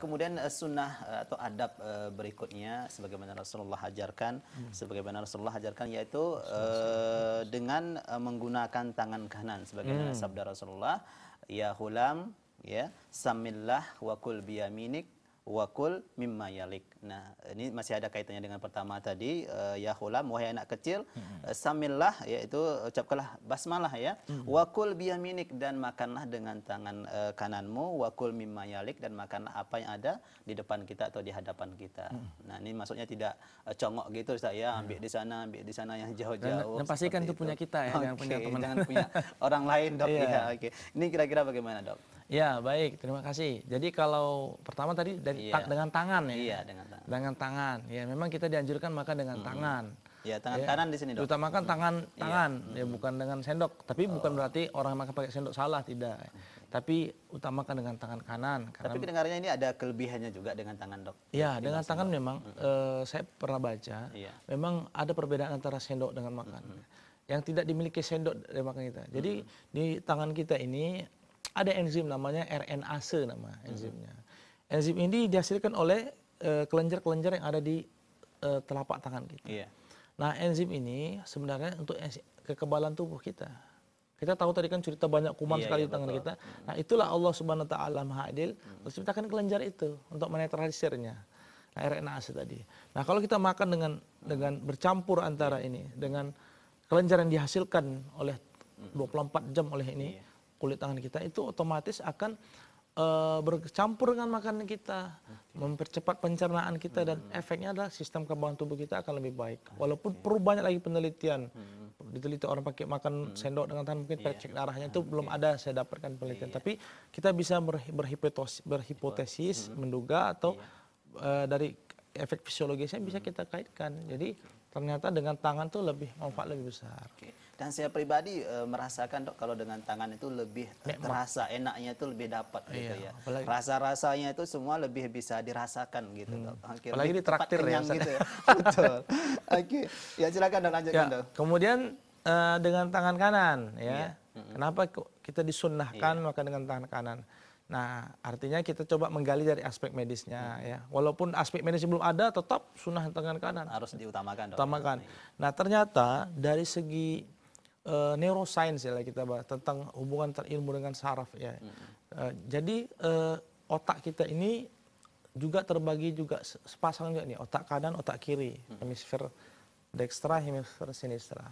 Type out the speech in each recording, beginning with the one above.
kemudian eh, sunnah eh, atau adab eh, berikutnya sebagaimana Rasulullah ajarkan, hmm. sebagaimana Rasulullah ajarkan yaitu uh, dengan uh, menggunakan tangan kanan sebagaimana hmm. sabda Rasulullah, ya hulam ya samillah wa kul biyaminik wakul mimma yalik. Nah, ini masih ada kaitannya dengan pertama tadi uh, ya hulam wahai anak kecil hmm uh, samillah yaitu ucapkanlah basmalah ya. hmm Wakul biyaminik dan makanlah dengan tangan uh, kananmu wakul mimma yalik dan makanlah apa yang ada di depan kita atau di hadapan kita. hmm Nah, ini maksudnya tidak uh, congok gitu Ustaz ya, hmm. ambil di sana, ambil di sana yang jauh-jauh. Dan, dan pastikan itu punya kita ya, okay, jangan punya teman. Jangan punya orang lain Dok yeah. ya. Oke. Okay. Ini kira-kira bagaimana Dok? Ya baik, terima kasih. Jadi kalau pertama tadi dari, iya. ta dengan tangan ya. Iya dengan tangan. Dengan tangan. Ya memang kita dianjurkan makan dengan -hmm. tangan. Ya tangan ya. kanan di sini dok. Utamakan tangan iya. tangan -hmm. ya bukan dengan sendok. Tapi oh. bukan berarti orang makan pakai sendok salah tidak. Tapi utamakan dengan tangan kanan. Karena... Tapi dengarnya ini ada kelebihannya juga dengan tangan dok. Ya dengan tangan memang -hmm. eh, saya pernah baca. Iya. Memang ada perbedaan antara sendok dengan makan. -hmm yang tidak dimiliki sendok dari makan kita. Jadi hmm. di tangan kita ini ada enzim namanya RNase nama enzimnya. Enzim ini dihasilkan oleh eh, kelenjar-kelenjar yang ada di uh, telapak tangan kita. Iya. Nah, enzim ini sebenarnya untuk kekebalan tubuh kita. Kita tahu tadi kan cerita banyak kuman iya, sekali iya, di tangan betul. kita. Nah, itulah Allah Subhanahu wa taala Maha Adil hmm. menciptakan kelenjar itu untuk menetralisirnya. Nah, RNase tadi. Nah, kalau kita makan dengan hmm. dengan bercampur antara iya. ini dengan kelenjar yang dihasilkan oleh 24 hmm. jam oleh ini, iya kulit tangan kita itu otomatis akan uh, bercampur dengan makanan kita, okay. mempercepat pencernaan kita hmm. dan efeknya adalah sistem kekebalan tubuh kita akan lebih baik. Walaupun okay. perlu banyak lagi penelitian, hmm. diteliti orang pakai makan hmm. sendok dengan tangan mungkin yeah. cek darahnya itu okay. belum ada saya dapatkan penelitian. Yeah. Tapi kita bisa berhipotesis, berhipotesis hmm. menduga atau yeah. Iya. uh, dari efek fisiologisnya bisa hmm. kita kaitkan. Jadi ternyata dengan tangan tuh lebih manfaat lebih besar. Oke. Dan saya pribadi e, merasakan dok kalau dengan tangan itu lebih e, Nikmat. terasa enaknya itu lebih dapat gitu iya, ya. Apalagi, Rasa-rasanya itu semua lebih bisa dirasakan gitu hmm. dok. Akhir, apalagi di traktir ya. Gitu ya. Betul. Oke. Ya silakan dok lanjutkan ya, dok. Kemudian e, dengan tangan kanan ya. Iya. Kenapa kita disunnahkan iya. makan dengan tangan kanan? Nah, artinya kita coba menggali dari aspek medisnya hmm. ya. Walaupun aspek medis belum ada, tetap sunnah tangan kanan. Harus diutamakan. Utamakan. Iya. Nah, ternyata dari segi uh, neuroscience ya kita bahas tentang hubungan terilmu dengan saraf ya. Hmm. Uh, jadi uh, otak kita ini juga terbagi juga sepasang juga nih otak kanan, otak kiri, hmm. hemisfer dextra, hemisfer sinistra.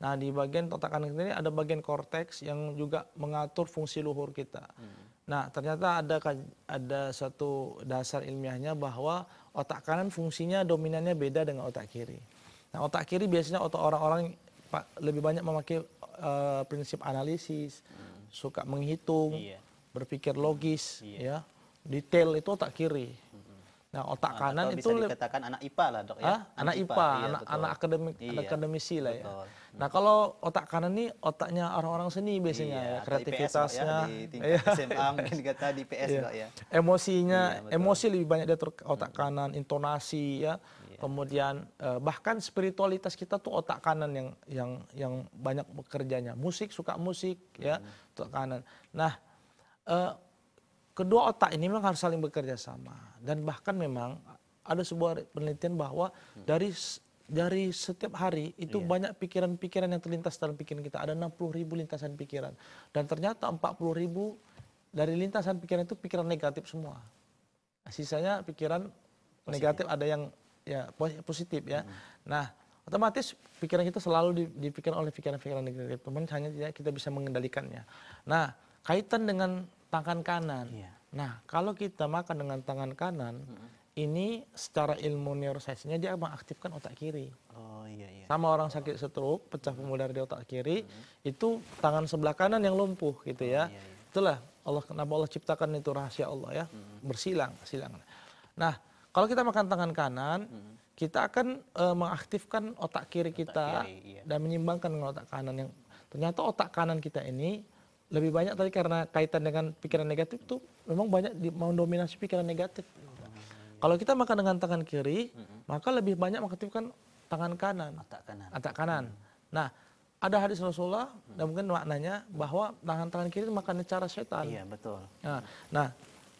Nah, di bagian otak kanan ini ada bagian korteks yang juga mengatur fungsi luhur kita. Hmm Nah, ternyata ada ada satu dasar ilmiahnya bahwa otak kanan fungsinya dominannya beda dengan otak kiri. Nah, otak kiri biasanya otak orang-orang lebih banyak memakai uh, prinsip analisis, hmm. suka menghitung, iya. berpikir logis, iya. ya, detail itu otak kiri. Hmm. Nah, otak nah, kanan itu bisa dikatakan anak IPA lah, Dok ya. anak, IPA, IPA anak anak iya, akademik, iya, akademisi lah ya. Betul. Nah, kalau otak kanan ini otaknya orang-orang seni biasanya iya, ya, ya kreativitasnya. IPS, ya, di SMA iya. mungkin kata di PS ya. iya. ya. Emosinya, iya, emosi lebih banyak dia otak hmm. kanan, intonasi ya. Iya. Kemudian eh, bahkan spiritualitas kita tuh otak kanan yang yang yang banyak bekerjanya. Musik suka musik ya, hmm. ya, otak kanan. Nah, eh, kedua otak ini memang harus saling bekerja sama dan bahkan memang ada sebuah penelitian bahwa dari dari setiap hari itu yeah. banyak pikiran-pikiran yang terlintas dalam pikiran kita ada 60 ribu lintasan pikiran dan ternyata 40 ribu dari lintasan pikiran itu pikiran negatif semua sisanya pikiran positif. negatif ada yang ya positif ya mm. nah otomatis pikiran kita selalu dipikirkan oleh pikiran-pikiran negatif teman hanya kita bisa mengendalikannya nah kaitan dengan tangan kanan. Iya. Nah, kalau kita makan dengan tangan kanan, hmm. ini secara ilmu neuroscience dia mengaktifkan otak kiri. Oh iya iya. Sama orang sakit stroke, pecah pembuluh di otak kiri, hmm. itu tangan sebelah kanan yang lumpuh gitu ya. Oh, iya, iya. Itulah Allah kenapa Allah ciptakan itu rahasia Allah ya, hmm. bersilang, silang. Nah, kalau kita makan tangan kanan, hmm. kita akan e, mengaktifkan otak kiri kita kiri, iya. dan menyimbangkan dengan otak kanan yang ternyata otak kanan kita ini lebih banyak tadi karena kaitan dengan pikiran negatif tuh memang banyak di, dominasi pikiran negatif. Kalau kita makan dengan tangan kiri, mm-hmm. maka lebih banyak mengaktifkan tangan kanan. Atak kanan. Atak kanan. Mm. Nah, ada hadis Rasulullah mm-hmm. dan mungkin maknanya bahwa tangan tangan kiri itu makannya cara setan. Iya, betul. Nah, nah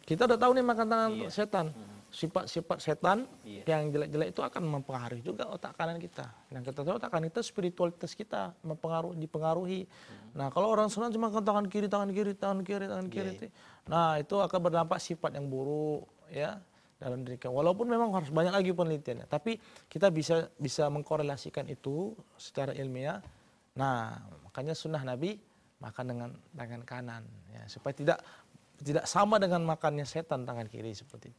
kita udah tahu nih makan tangan iya. setan. Mm-hmm sifat-sifat setan yeah. yang jelek-jelek itu akan mempengaruhi juga otak kanan kita. Yang kita tahu otak kanan kita spiritualitas kita mempengaruhi dipengaruhi. Hmm. Nah, kalau orang senang cuma ke tangan kiri, tangan kiri, tangan kiri, tangan iya, kiri. Yeah. Nah, itu akan berdampak sifat yang buruk ya dalam diri kita. Walaupun memang harus banyak lagi penelitiannya, tapi kita bisa bisa mengkorelasikan itu secara ilmiah. Nah, makanya sunnah Nabi makan dengan tangan kanan ya supaya tidak tidak sama dengan makannya setan tangan kiri seperti itu.